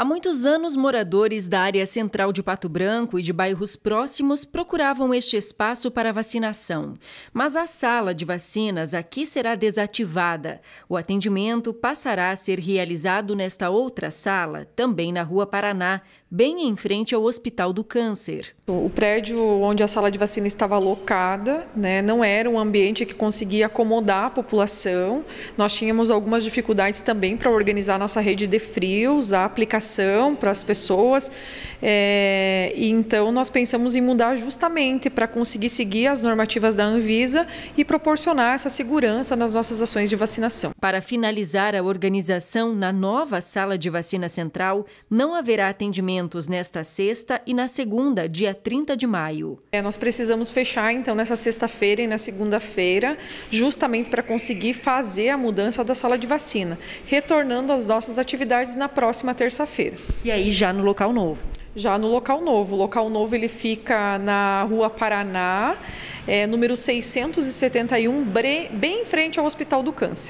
Há muitos anos, moradores da área central de Pato Branco e de bairros próximos procuravam este espaço para vacinação. Mas a sala de vacinas aqui será desativada. O atendimento passará a ser realizado nesta outra sala, também na Rua Paraná, bem em frente ao Hospital do Câncer. O prédio onde a sala de vacina estava alocada né, não era um ambiente que conseguia acomodar a população. Nós tínhamos algumas dificuldades também para organizar nossa rede de frios, a aplicação comunicação para as pessoas. É, e então, nós pensamos em mudar justamente para conseguir seguir as normativas da Anvisa e proporcionar essa segurança nas nossas ações de vacinação. Para finalizar a organização na nova sala de vacina central, não haverá atendimentos nesta sexta e na segunda, dia 30 de maio. É, nós precisamos fechar, então, nessa sexta-feira e na segunda-feira, justamente para conseguir fazer a mudança da sala de vacina, retornando às nossas atividades na próxima terça-feira quarta-feira. E aí já no local novo? Já no local novo. O local novo ele fica na Rua Paraná, é, número 671, bem em frente ao Hospital do Câncer.